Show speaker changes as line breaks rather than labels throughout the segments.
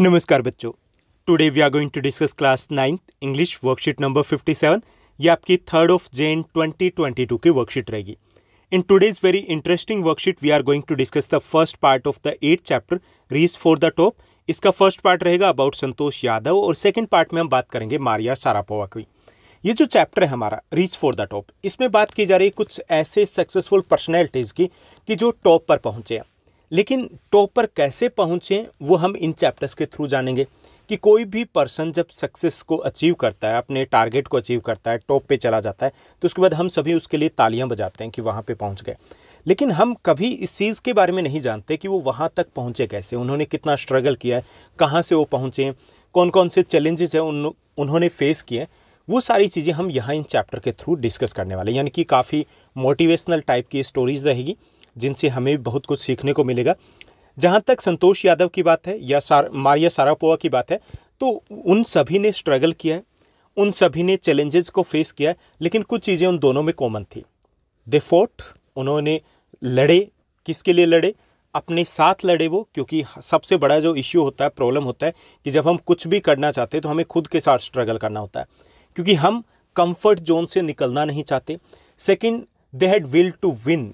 नमस्कार बच्चों today we are going to discuss class ninth English worksheet number 57 ये आपकी थर्ड ऑफ जेन 2022 की वर्कशीट रहेगी in today's very interesting worksheet we are going to discuss the first part of the eight chapter reach for the top इसका first part रहेगा about Santosh Yadav और second part में हम बात करेंगे मारिया सारापोवा की ये जो चैप्टर है हमारा रीच फॉर द टॉप इसमें बात की जा रही है कुछ ऐसे सक्सेसफुल पर्सनैलिटीज़ की कि जो टॉप पर पहुंचे हैं लेकिन टॉप पर कैसे पहुँचें वो हम इन चैप्टर्स के थ्रू जानेंगे कि कोई भी पर्सन जब सक्सेस को अचीव करता है अपने टारगेट को अचीव करता है टॉप पे चला जाता है तो उसके बाद हम सभी उसके लिए तालियां बजाते हैं कि वहाँ पे पहुँच गए लेकिन हम कभी इस चीज़ के बारे में नहीं जानते कि वो वहाँ तक पहुँचे कैसे उन्होंने कितना स्ट्रगल किया है कहाँ से वो पहुँचे कौन कौन से चैलेंजेस हैं उन, उन्होंने फेस किए वो सारी चीज़ें हम यहाँ इन चैप्टर के थ्रू डिस्कस करने वाले यानी कि काफ़ी मोटिवेशनल टाइप की स्टोरीज रहेगी जिनसे हमें भी बहुत कुछ सीखने को मिलेगा जहाँ तक संतोष यादव की बात है या सार मारिया सारापोवा की बात है तो उन सभी ने स्ट्रगल किया है उन सभी ने चैलेंजेस को फेस किया लेकिन कुछ चीज़ें उन दोनों में कॉमन थी दे फोर्ट उन्होंने लड़े किसके लिए लड़े अपने साथ लड़े वो क्योंकि सबसे बड़ा जो इश्यू होता है प्रॉब्लम होता है कि जब हम कुछ भी करना चाहते हैं तो हमें खुद के साथ स्ट्रगल करना होता है क्योंकि हम कंफर्ट जोन से निकलना नहीं चाहते second they had will to win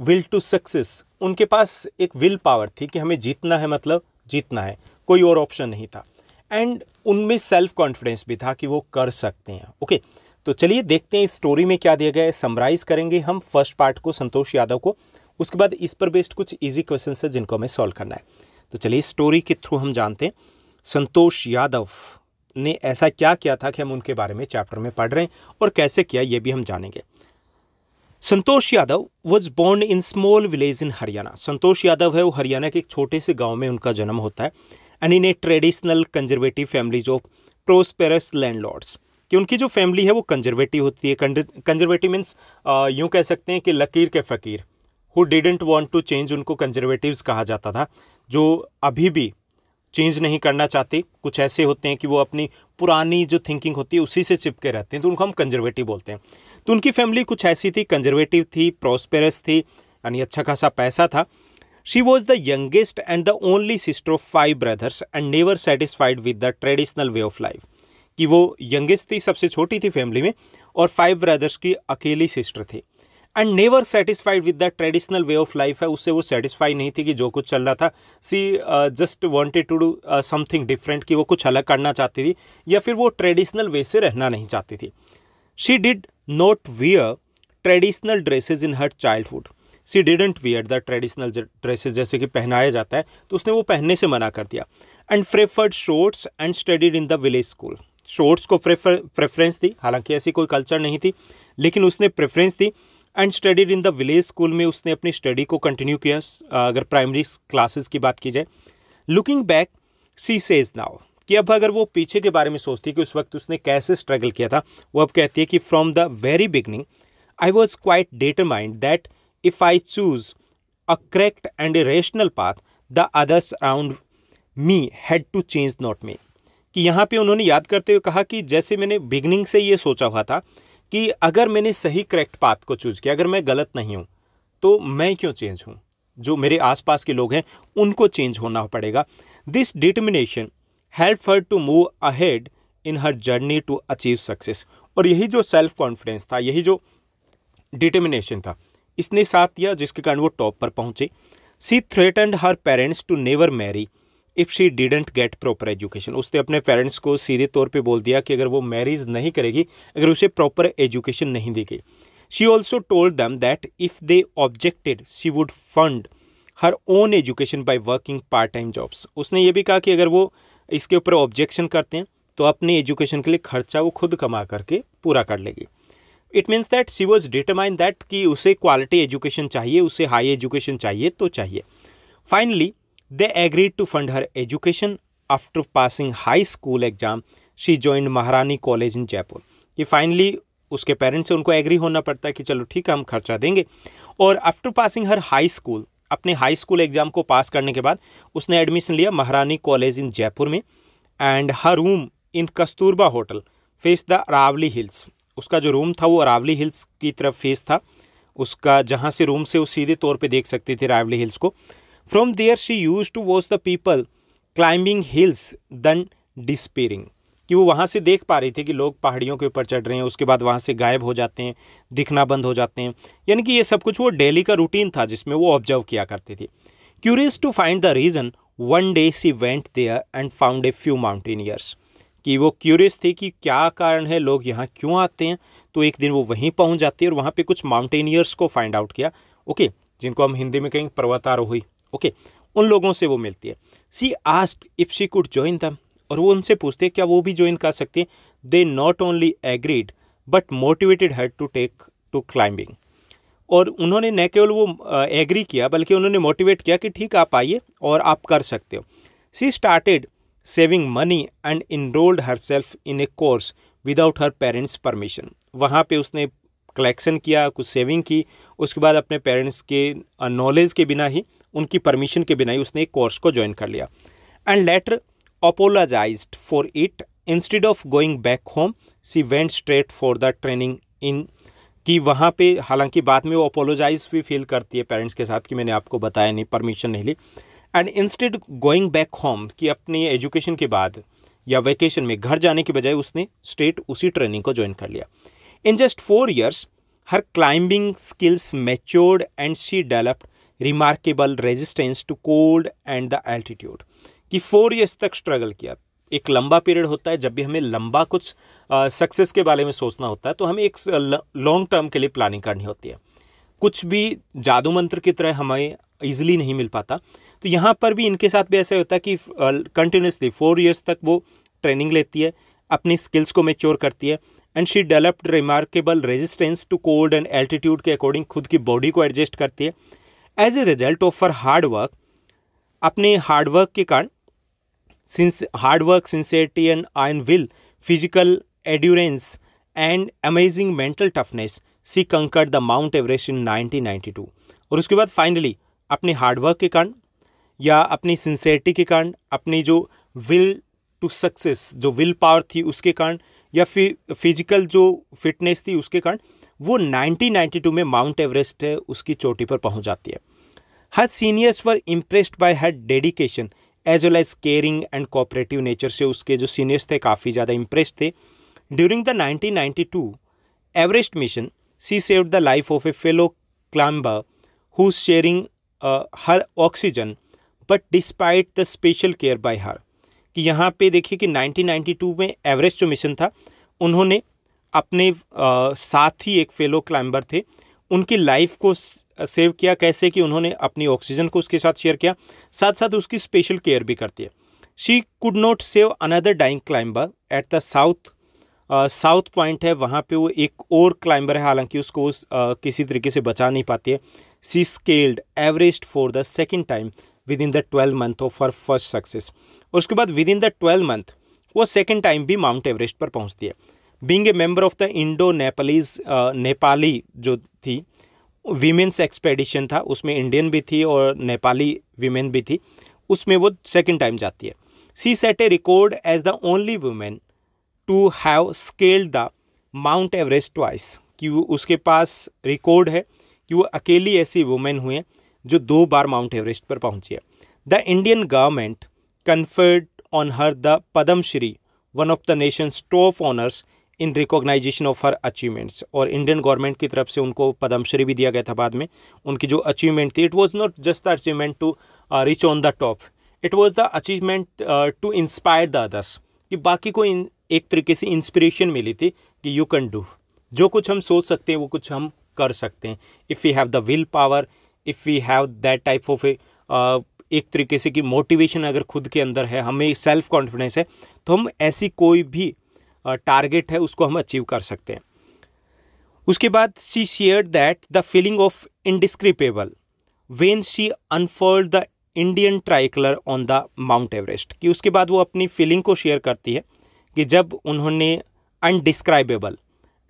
will to success उनके पास एक विल पावर थी कि हमें जीतना है मतलब जीतना है कोई और ऑप्शन नहीं था एंड उनमें सेल्फ कॉन्फिडेंस भी था कि वो कर सकते हैं ओके okay, तो चलिए देखते हैं इस स्टोरी में क्या दिया गया है समराइज करेंगे हम फर्स्ट पार्ट को संतोष यादव को उसके बाद इस पर बेस्ड कुछ इजी क्वेश्चन है जिनको हमें सॉल्व करना है तो चलिए स्टोरी के थ्रू हम जानते हैं संतोष यादव ने ऐसा क्या किया था कि हम उनके बारे में चैप्टर में पढ़ रहे हैं और कैसे किया ये भी हम जानेंगे Santosh Yadav was born in small village in Haryana Santosh Yadav है वो हरियाणा के एक छोटे से गांव में उनका जन्म होता है and in a traditional conservative families of prosperous landlords कि उनकी जो फैमिली है वो कंजर्वेटिव होती है कंजर्वेटिव मीन्स यूँ कह सकते हैं कि लकीर के फ़कीर who didn't want to change उनको कंजर्वेटिव कहा जाता था जो अभी भी चेंज नहीं करना चाहते कुछ ऐसे होते हैं कि वो अपनी पुरानी जो थिंकिंग होती है उसी से चिपके रहते हैं तो उनको हम कंजर्वेटिव बोलते हैं तो उनकी फैमिली कुछ ऐसी थी कंजर्वेटिव थी प्रॉस्पेरस थी यानी अच्छा खासा पैसा था she was the youngest and the only sister of five brothers and never satisfied with the traditional way of life कि वो यंगेस्ट थी सबसे छोटी थी फैमिली में और फाइव ब्रदर्स की अकेली सिस्टर थी and never satisfied with the traditional way of life है उससे वो सेटिस्फाई नहीं थी कि जो कुछ चल रहा था she just wanted to do something different कि वो कुछ अलग करना चाहती थी या फिर वो ट्रेडिशनल वे से रहना नहीं चाहती थी she did not wear traditional dresses in her childhood. She didn't wear the traditional dresses जैसे कि पहनाया जाता है तो उसने वो पहनने से मना कर दिया and preferred shorts and studied in the village school Shorts को प्रेफर प्रेफरेंस दी हालांकि ऐसी कोई कल्चर नहीं थी लेकिन उसने प्रेफरेंस दी and studied in the village school में उसने अपनी स्टडी को कंटिन्यू किया अगर प्राइमरी क्लासेस की बात की जाए looking back she says now कि अब अगर वो पीछे के बारे में सोचती है कि उस वक्त उसने कैसे स्ट्रगल किया था वो अब कहती है कि from the very beginning I was quite mind that if I choose a correct and a rational path the others around me had to change not me कि यहाँ पे उन्होंने याद करते हुए कहा कि जैसे मैंने बिगनिंग से ये सोचा हुआ था कि अगर मैंने सही करेक्ट पाथ को चूज़ किया अगर मैं गलत नहीं हूँ तो मैं क्यों चेंज हूँ जो मेरे आसपास के लोग हैं उनको चेंज होना पड़ेगा this determination help her to move ahead in her journey to achieve success और यही जो सेल्फ कॉन्फिडेंस था यही जो डिटर्मिनेशन था इसने साथ दिया जिसके कारण वो टॉप पर पहुंचे she threatened her parents to never marry if she didn't get proper education उसने अपने पेरेंट्स को सीधे तौर पे बोल दिया कि अगर वो मैरिज नहीं करेगी अगर उसे प्रॉपर एजुकेशन नहीं दी गई she also told them that if they objected she would fund her own education by working part time jobs उसने ये भी कहा कि अगर वो इसके ऊपर ऑब्जेक्शन करते हैं तो अपनी एजुकेशन के लिए खर्चा वो खुद कमा करके पूरा कर लेगी it means that she was determine that कि उसे क्वालिटी एजुकेशन चाहिए उसे हाई एजुकेशन चाहिए तो चाहिए finally they agree to fund her education after passing high school exam she joined Maharani college in Jaipur ये फाइनली उसके पेरेंट्स से उनको एग्री होना पड़ता है कि चलो ठीक है हम खर्चा देंगे और after passing her high school अपने हाई स्कूल एग्ज़ाम को पास करने के बाद उसने एडमिशन लिया महारानी कॉलेज इन जयपुर में and her room in Kasturba hotel face the Aravalli hills उसका जो रूम था वो अरावली हिल्स की तरफ फेस था उसका जहाँ से रूम से वो सीधे तौर पे देख सकती थी अरावली हिल्स को from there she use to watch the people climbing hills then despairing कि वो वहाँ से देख पा रही थी कि लोग पहाड़ियों के ऊपर चढ़ रहे हैं उसके बाद वहाँ से गायब हो जाते हैं दिखना बंद हो जाते हैं यानी कि ये सब कुछ वो डेली का रूटीन था जिसमें वो ऑब्जर्व किया करते थे curious to find the reason one day she went there and found a few mountaineers कि वो क्यूरियस थे कि क्या कारण है लोग यहाँ क्यों आते हैं तो एक दिन वो वहीं पहुँच जाती है और वहाँ पे कुछ माउंटेनियर्स को फाइंड आउट किया ओके जिनको हम हिंदी में कहेंगे पर्वतारोही ओके उन लोगों से वो मिलती है she asked if she could join them और वो उनसे पूछते हैं क्या वो भी ज्वाइन कर सकते हैं they not only agreed but motivated had to take to climbing और उन्होंने न केवल वो एग्री किया बल्कि उन्होंने मोटिवेट किया कि ठीक आप आइए और आप कर सकते हो she started saving money and enrolled herself in a course without her parents permission वहाँ पे उसने कलेक्शन किया कुछ सेविंग की उसके बाद अपने पेरेंट्स के नॉलेज के बिना ही उनकी परमिशन के बिना ही उसने एक कोर्स को ज्वाइन कर लिया and later apologized for it. Instead of going back home, she went straight for the training in कि वहाँ पे हालांकि बाद में वो अपोलोजाइज भी फील करती है पेरेंट्स के साथ कि मैंने आपको बताया नहीं परमिशन नहीं ली and instead going back home कि अपनी एजुकेशन के बाद या वैकेशन में घर जाने के बजाय उसने स्ट्रेट उसी ट्रेनिंग को ज्वाइन कर लिया in just four years her climbing skills matured and she developed remarkable resistance to cold and the altitude कि फोर ईयर्स तक स्ट्रगल किया एक लंबा पीरियड होता है जब भी हमें लंबा कुछ सक्सेस के बारे में सोचना होता है तो हमें एक लॉन्ग टर्म के लिए प्लानिंग करनी होती है कुछ भी जादू मंत्र की तरह हमें ईजिली नहीं मिल पाता तो यहाँ पर भी इनके साथ भी ऐसा होता है कि कंटिन्यूसली फोर ईयर्स तक वो ट्रेनिंग लेती है अपनी स्किल्स को मेच्योर करती है and she developed remarkable resistance to cold and altitude के अकॉर्डिंग खुद की बॉडी को एडजस्ट करती है as a result of her hard work अपने हार्डवर्क के कारण since hard work sincerity and iron will physical endurance and amazing mental toughness she conquered the Mount Everest in nineteen two और उसके बाद finally अपने hard work के कारण या अपनी सिंसेरिटी के कारण अपनी जो विल टू सक्सेस जो विल पावर थी उसके कारण या फिर फिजिकल जो फिटनेस थी उसके कारण वो 1992 में माउंट एवरेस्ट है उसकी चोटी पर पहुंच जाती है her seniors were impressed by her dedication as well as caring and cooperative nature से उसके जो सीनियर्स थे काफ़ी ज़्यादा इम्प्रेस थे during the 1992 Everest mission she saved the life of a fellow climber who sharing her oxygen but despite the special care by her कि यहाँ पे देखिए कि 1992 में एवरेस्ट जो मिशन था उन्होंने अपने uh, साथ ही एक फेलो क्लाइंबर थे उनकी लाइफ को सेव uh, किया कैसे कि उन्होंने अपनी ऑक्सीजन को उसके साथ शेयर किया साथ साथ उसकी स्पेशल केयर भी करती है she could not save another dying climber at the south south point है वहाँ पे वो एक और क्लाइंबर है हालांकि उसको उस uh, किसी तरीके से बचा नहीं पाती है she scaled Everest for the second time within the twelve month of for first success उसके बाद within the twelve month वो सेकेंड टाइम भी माउंट एवरेस्ट पर पहुँचती है being a member of the Indo Nepalese Nepali जो थी women's expedition था उसमें इंडियन भी थी और नेपाली वीमेन भी थी उसमें वो सेकेंड टाइम जाती है she set a record as the only women to have scaled the Mount Everest twice कि वो उसके पास रिकॉर्ड है कि वो अकेली ऐसी वुमेन हुए हैं जो दो बार माउंट एवरेस्ट पर पहुंची है the Indian government conferred on her the Padmashri one of the nation's top honours in recognition of her achievements और इंडियन गवर्नमेंट की तरफ से उनको पद्मश्री भी दिया गया था बाद में उनकी जो अचीवमेंट थी it was not just the achievement to reach on the top it was the achievement to inspire the others कि बाकी को इन, एक तरीके से इंस्पिरेशन मिली थी कि यू कैन डू जो कुछ हम सोच सकते हैं वो कुछ हम कर सकते हैं if you have the will power if you have that type of a एक तरीके से कि मोटिवेशन अगर खुद के अंदर है हमें सेल्फ कॉन्फिडेंस है तो हम ऐसी कोई भी टारगेट है उसको हम अचीव कर सकते हैं उसके बाद she share that the feeling of indescribable when she unfold the Indian tricolour on the Mount Everest कि उसके बाद वो अपनी फीलिंग को शेयर करती है कि जब उन्होंने अनडिस्क्राइबेबल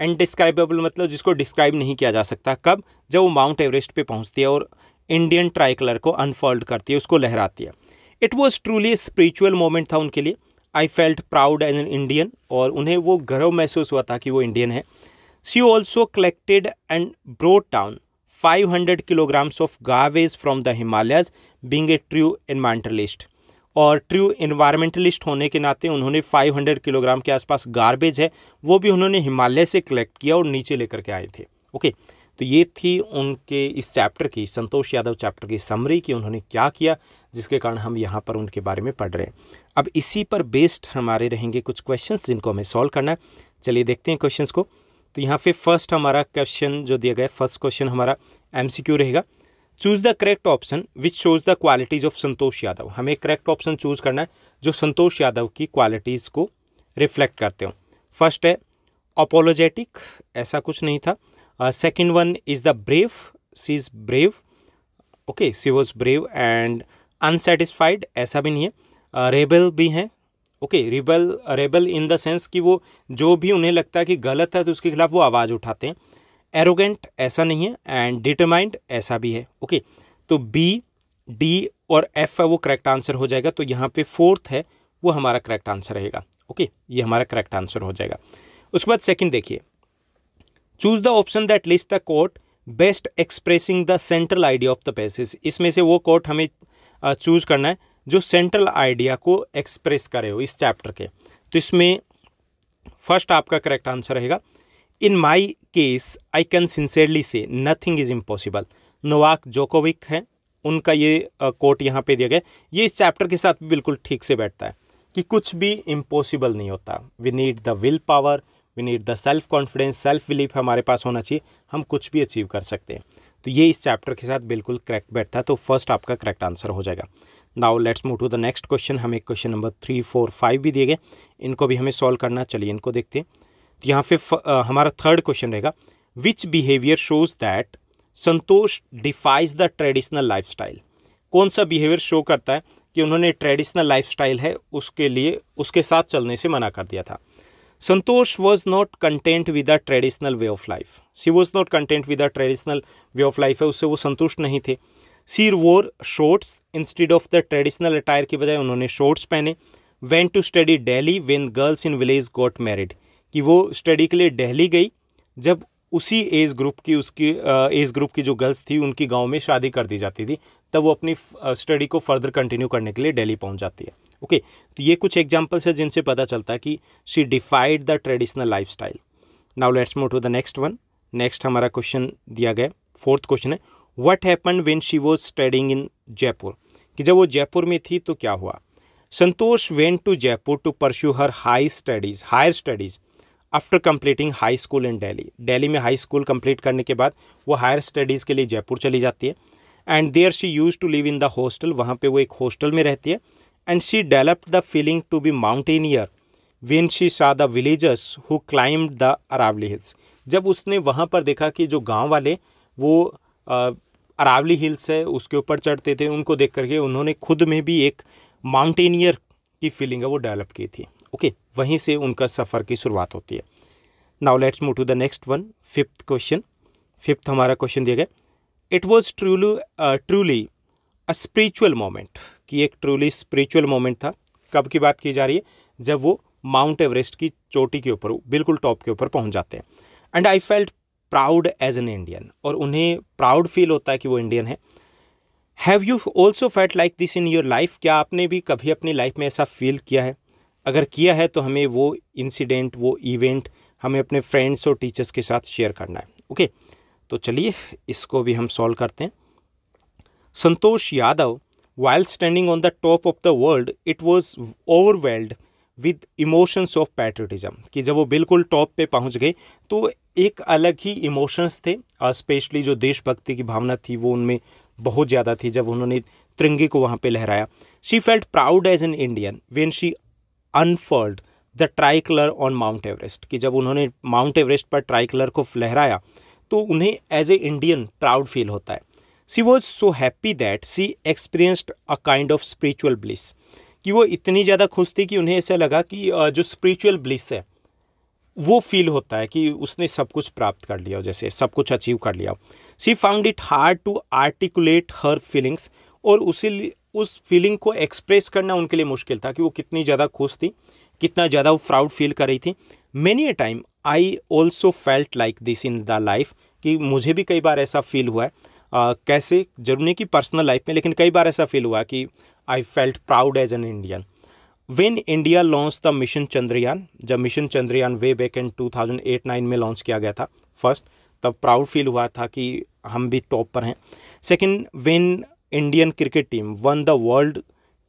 अनडिस्क्राइबेबल मतलब जिसको डिस्क्राइब नहीं किया जा सकता कब जब वो माउंट एवरेस्ट पे पहुंचती है और इंडियन ट्राइकलर को अनफोल्ड करती है उसको लहराती है it was truly spiritual moment था उनके लिए I felt proud as an Indian और उन्हें वो गर्व महसूस हुआ था कि वो इंडियन है she also collected and brought down 500 kilograms of garbage from the Himalayas being a true environmentalist और ट्रू इन्वायरमेंटलिस्ट होने के नाते उन्होंने 500 किलोग्राम के आसपास गार्बेज है वो भी उन्होंने हिमालय से कलेक्ट किया और नीचे लेकर के आए थे ओके तो ये थी उनके इस चैप्टर की संतोष यादव चैप्टर की समरी कि उन्होंने क्या किया जिसके कारण हम यहाँ पर उनके बारे में पढ़ रहे हैं अब इसी पर बेस्ड हमारे रहेंगे कुछ क्वेश्चन जिनको हमें सॉल्व करना है चलिए देखते हैं क्वेश्चन को तो यहाँ पे फर्स्ट हमारा क्वेश्चन जो दिया गया है फर्स्ट क्वेश्चन हमारा एम रहेगा choose the correct option which shows the qualities of Santosh Yadav हमें करेक्ट ऑप्शन चूज़ करना है जो संतोष यादव की क्वालिटीज़ को रिफ्लेक्ट करते हो फर्स्ट है अपोलोजेटिक ऐसा कुछ नहीं था second one is the brave she is brave okay she was brave and unsatisfied ऐसा भी नहीं है रेबल uh, भी हैं okay rebel rebel in the sense कि वो जो भी उन्हें लगता है कि गलत है तो उसके खिलाफ वो आवाज़ उठाते हैं एरोगेंट ऐसा नहीं है एंड डिटरमाइंड ऐसा भी है ओके तो बी डी और एफ है वो करेक्ट आंसर हो जाएगा तो यहाँ पे फोर्थ है वो हमारा करेक्ट आंसर रहेगा ओके ये हमारा करेक्ट आंसर हो जाएगा उसके बाद सेकंड देखिए choose the option that list the quote best expressing the central idea of the passage इसमें से वो कोर्ट हमें चूज़ करना है जो सेंट्रल आइडिया को एक्सप्रेस करे हो इस चैप्टर के तो इसमें फर्स्ट आपका करेक्ट आंसर रहेगा in my case I can sincerely say nothing is impossible Novak Djokovic हैं उनका ये कोट यहाँ पे दिया गया ये इस चैप्टर के साथ भी बिल्कुल ठीक से बैठता है कि कुछ भी इम्पॉसिबल नहीं होता we need the will power we need the self confidence self belief हमारे पास होना चाहिए हम कुछ भी अचीव कर सकते हैं तो ये इस चैप्टर के साथ बिल्कुल करेक्ट बैठता है तो फर्स्ट आपका करेक्ट आंसर हो जाएगा now let's move to the next question हमें question number three four five भी दिए गए इनको भी हमें सॉल्व करना चलिए इनको देखते हैं तो यहाँ पे हमारा थर्ड क्वेश्चन रहेगा which behaviour shows that Santosh defies the traditional life कौन सा बिहेवियर शो करता है कि उन्होंने ट्रेडिशनल लाइफ है उसके लिए उसके साथ चलने से मना कर दिया था Santosh was not content with the traditional way of life. She was not content with the traditional way of life है उससे वो संतुष्ट नहीं थे she wore shorts instead of the traditional attire की बजाय उन्होंने शॉर्ट्स पहने went to study Delhi when girls in village got married कि वो स्टडी के लिए डेली गई जब उसी एज ग्रुप की उसकी एज ग्रुप की जो गर्ल्स थी उनकी गांव में शादी कर दी जाती थी तब वो अपनी स्टडी को फर्दर कंटिन्यू करने के लिए डेली पहुंच जाती है ओके तो ये कुछ एग्जाम्पल्स है जिनसे पता चलता है कि she defied the traditional life style now let's move to the next one next हमारा क्वेश्चन दिया गया फोर्थ क्वेश्चन है what happen when she was studying in Jaipur कि जब वो जयपुर में थी तो क्या हुआ Santosh went to Jaipur to pursue her high studies higher studies after completing high school in Delhi Delhi में हाई स्कूल कम्प्लीट करने के बाद वो हायर स्टडीज़ के लिए जयपुर चली जाती है and there she use to live in the hostel वहाँ पे वो एक हॉस्टल में रहती है and she developed the feeling to be mountaineer when she saw the villagers who climb the Aravalli hills जब उसने वहाँ पर देखा कि जो गाँव वाले वो अरावली हिल्स है उसके ऊपर चढ़ते थे उनको देख करके उन्होंने खुद में भी एक माउंटेनियर की फीलिंग है वो डेवलप की थी ओके वहीं से उनका सफ़र की शुरुआत होती है now let's move to the next one fifth question fifth हमारा क्वेश्चन दिया गया it was truly truly a spiritual moment कि एक ट्रूली स्परिचुअल मोमेंट था कब की बात की जा रही है जब वो माउंट एवरेस्ट की चोटी के ऊपर बिल्कुल टॉप के ऊपर पहुंच जाते हैं and I felt proud as an Indian और उन्हें प्राउड फील होता है कि वो इंडियन है have you also felt like this in your life क्या आपने भी कभी अपनी लाइफ में ऐसा फील किया है अगर किया है तो हमें वो इंसिडेंट वो इवेंट हमें अपने फ्रेंड्स और टीचर्स के साथ शेयर करना है ओके तो चलिए इसको भी हम सॉल्व करते हैं Santosh Yadav standing on the top of the world it was overwhelmed with emotions of patriotism कि जब वो बिल्कुल टॉप पे पहुंच गए तो एक अलग ही इमोशंस थे स्पेशली जो देशभक्ति की भावना थी वो उनमें बहुत ज़्यादा थी जब उन्होंने तिरंगे को वहाँ पे लहराया she felt proud as an Indian when she unfurled the tricolour on Mount Everest कि जब उन्होंने माउंट एवरेस्ट पर ट्राई कलर को लहराया तो उन्हें as a Indian proud feel होता है she was so happy that she experienced a kind of spiritual bliss कि वो इतनी ज़्यादा खुश थी कि उन्हें ऐसा लगा कि जो स्परिचुअल ब्लिस है वो फील होता है कि उसने सब कुछ प्राप्त कर लिया हो जैसे सब कुछ अचीव कर लिया हो she found it hard to articulate her feelings और उसी उस फीलिंग को एक्सप्रेस करना उनके लिए मुश्किल था कि वो कितनी ज़्यादा खुश थी कितना ज़्यादा वो प्राउड फील कर रही थी many a time I also felt like this in the life कि मुझे भी कई बार ऐसा फील हुआ है आ, कैसे जरूर नहीं कि पर्सनल लाइफ में लेकिन कई बार ऐसा फील हुआ कि I felt proud as an Indian when India launch the mission Chandrayaan जब mission Chandrayaan way back in 2008-9 में लॉन्च किया गया था फर्स्ट तब प्राउड फील हुआ था कि हम भी टॉप पर हैं second when Indian cricket team won the world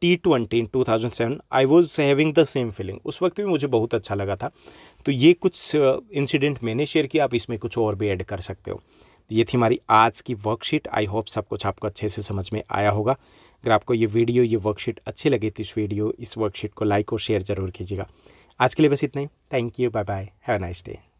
T twenty in two thousand seven I was having the same feeling उस वक्त भी मुझे बहुत अच्छा लगा था तो ये कुछ इंसिडेंट uh, मैंने शेयर किया आप इसमें कुछ और भी ऐड कर सकते हो तो ये थी हमारी आज की वर्कशीट आई होप सब कुछ आपको अच्छे से समझ में आया होगा अगर आपको ये वीडियो ये वर्कशीट अच्छी लगी तो इस वीडियो इस वर्कशीट को लाइक और शेयर ज़रूर कीजिएगा आज के लिए बस इतना ही thank you bye bye have nice day